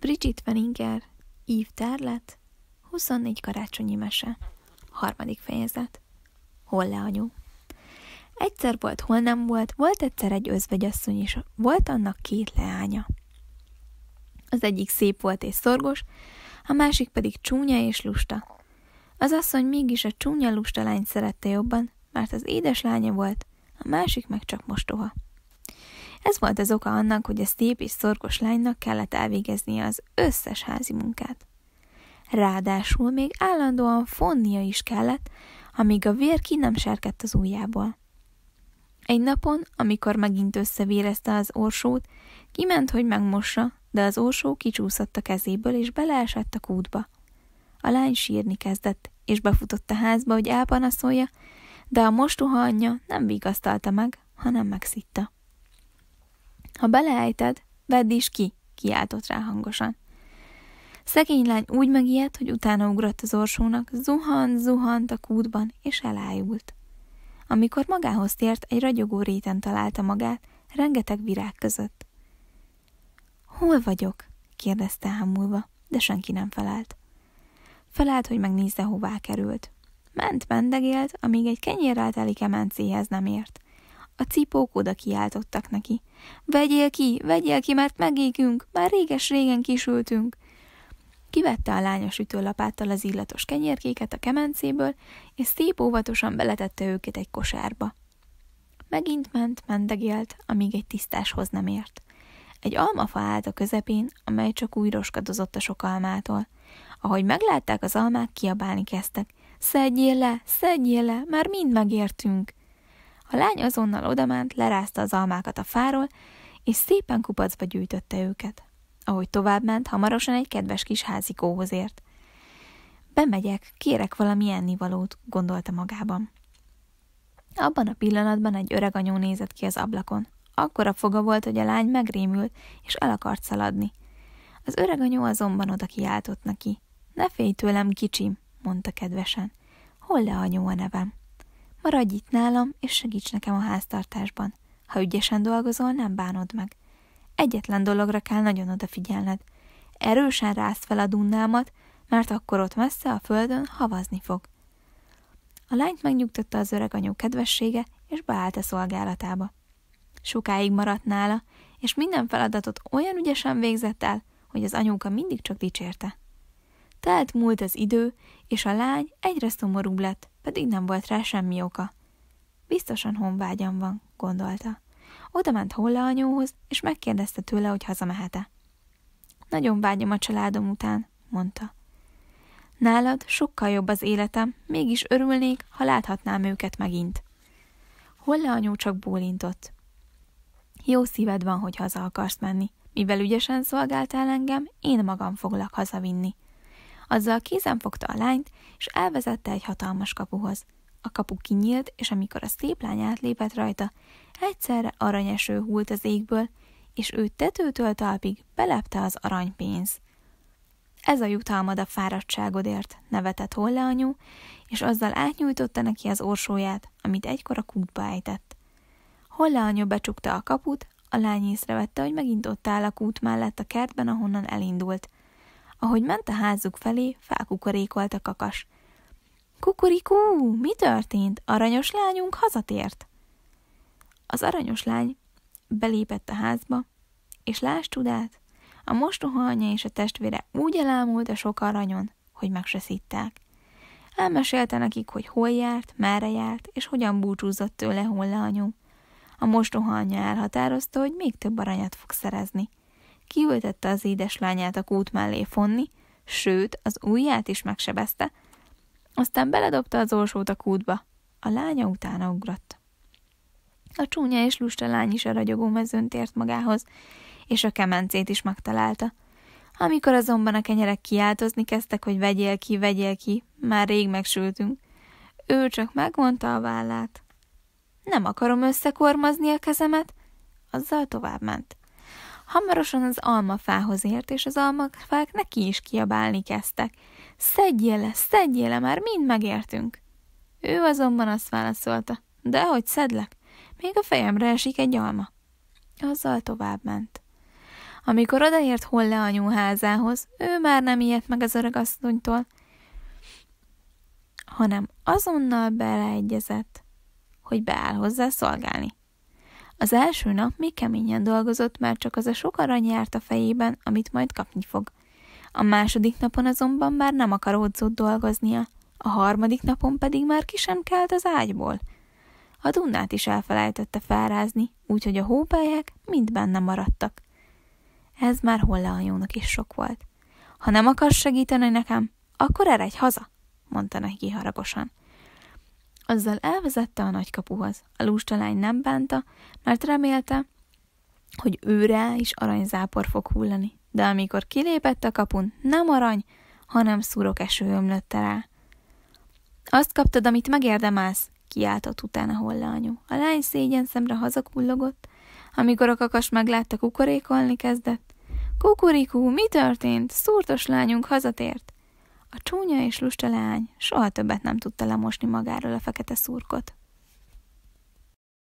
Bridget Van Inger, Eve Terlet, 24 karácsonyi mese, harmadik fejezet. Hol le anyu? Egyszer volt, hol nem volt, volt egyszer egy özvegyasszony, és volt annak két leánya. Az egyik szép volt és szorgos, a másik pedig csúnya és lusta. Az asszony mégis a csúnya lusta lányt szerette jobban, mert az édes lánya volt, a másik meg csak mostoha. Ez volt az oka annak, hogy a szép és szorgos lánynak kellett elvégeznie az összes házi munkát. Ráadásul még állandóan fonnia is kellett, amíg a vér ki nem serkedt az ujjából. Egy napon, amikor megint összevérezte az orsót, kiment, hogy megmossa, de az orsó kicsúszott a kezéből, és beleesett a kútba. A lány sírni kezdett, és befutott a házba, hogy elpanaszolja, de a mostuha anyja nem vigasztalta meg, hanem megszitta. Ha beleejted, vedd is ki, kiáltott rá hangosan. Szegény lány úgy megijedt, hogy utána ugrott az orsónak, zuhant, zuhant a kútban, és elájult. Amikor magához tért, egy ragyogó réten találta magát, rengeteg virág között. Hol vagyok? kérdezte hámulva, de senki nem felelt. Felállt, hogy megnézze, hová került. Ment, mendegélt, amíg egy kenyérrel teli kemencéhez nem ért. A cipók oda kiáltottak neki. Vegyél ki, vegyél ki, mert megégünk, már réges-régen kisültünk. Kivette a lánya sütőlapáttal az illatos kenyérkéket a kemencéből, és szép óvatosan beletette őket egy kosárba. Megint ment, mendegélt, amíg egy tisztáshoz nem ért. Egy almafa állt a közepén, amely csak újroskadozott a sok almától. Ahogy meglátták az almák, kiabálni kezdtek. Szedjél le, szedjél le, már mind megértünk. A lány azonnal odament, lerázta az almákat a fáról, és szépen kupacba gyűjtötte őket. Ahogy továbbment, hamarosan egy kedves kis házikóhoz ért. Bemegyek, kérek valami ennivalót, gondolta magában. Abban a pillanatban egy öreg anyó nézett ki az ablakon. Akkora foga volt, hogy a lány megrémült, és el akart szaladni. Az öreg anyó azonban oda kiáltott neki. Ne félj tőlem, kicsim, mondta kedvesen. Hol le anyó a nevem? Maradj itt nálam, és segíts nekem a háztartásban. Ha ügyesen dolgozol, nem bánod meg. Egyetlen dologra kell nagyon odafigyelned. Erősen rázd fel a dunnámat, mert akkor ott messze a földön havazni fog. A lányt megnyugtatta az öreg anyó kedvessége, és beállt a szolgálatába. Sokáig maradt nála, és minden feladatot olyan ügyesen végzett el, hogy az anyóka mindig csak dicsérte. Telt múlt az idő, és a lány egyre szomorúbb lett, pedig nem volt rá semmi oka. Biztosan honvágyam van, gondolta. Oda ment Holla anyóhoz, és megkérdezte tőle, hogy hazamehet-e. Nagyon vágyom a családom után, mondta. Nálad sokkal jobb az életem, mégis örülnék, ha láthatnám őket megint. Holla anyó csak bólintott. Jó szíved van, hogy haza akarsz menni. Mivel ügyesen szolgáltál engem, én magam foglak hazavinni. Azzal kézen fogta a lányt, és elvezette egy hatalmas kapuhoz. A kapu kinyílt, és amikor a szép lány átlépett rajta, egyszerre aranyeső hult az égből, és ő tetőtől talpig belepte az aranypénz. Ez a jutalmad a fáradtságodért, nevetett Holle anyu, és azzal átnyújtotta neki az orsóját, amit egykor a kútba ejtett. Holle anyu becsukta a kaput, a lány észrevette, hogy megint ott áll a kút mellett a kertben, ahonnan elindult. Ahogy ment a házuk felé, felkukorékolt a kakas. Kukurikú, mi történt? Aranyos lányunk hazatért. Az aranyos lány belépett a házba, és lásd tudát, a mostoha anyja és a testvére úgy elámult a sok aranyon, hogy meg se szitták. Elmesélte nekik, hogy hol járt, merre járt, és hogyan búcsúzott tőle hol anyu. A mostoha anyja elhatározta, hogy még több aranyat fog szerezni kiültette az édeslányát a kút mellé fonni, sőt, az ujját is megsebezte, aztán beledobta az orsót a kútba. A lánya utána ugrott. A csúnya és lusta lány is a ragyogó mezőn tért magához, és a kemencét is megtalálta. Amikor azonban a kenyerek kiáltozni kezdtek, hogy vegyél ki, vegyél ki, már rég megsültünk, ő csak megmondta a vállát. Nem akarom összekormazni a kezemet, azzal továbbment. ment. Hamarosan az almafához ért, és az almafák neki is kiabálni kezdtek. Szedjél le, szedjél le, már mind megértünk. Ő azonban azt válaszolta, de hogy szedlek, még a fejemre esik egy alma. Azzal tovább ment. Amikor odaért Holle anyu házához, ő már nem ijedt meg az asszonytól, hanem azonnal beleegyezett, hogy beáll hozzá szolgálni. Az első nap még keményen dolgozott, mert csak az a sok arany járt a fejében, amit majd kapni fog. A második napon azonban már nem akaródzott dolgoznia, a harmadik napon pedig már ki sem kelt az ágyból. A dunnát is elfelejtette felrázni, úgyhogy a hópelyek mind benne maradtak. Ez már hollahajónak is sok volt. Ha nem akarsz segíteni nekem, akkor eredj haza, mondta neki haragosan. Azzal elvezette a nagykapuhoz. A lustalány nem bánta, mert remélte, hogy őre is aranyzápor fog hullani. De amikor kilépett a kapun, nem arany, hanem szurok eső ömlötte rá. Azt kaptad, amit megérdemelsz, kiáltott utána hollányú. A lány szégyen szemre hazakullogott, amikor a kakas meglátta kukorékolni kezdett. Kukurikú, mi történt? Szúrtos lányunk hazatért. A csúnya és lusta leány soha többet nem tudta lemosni magáról a fekete szurkot.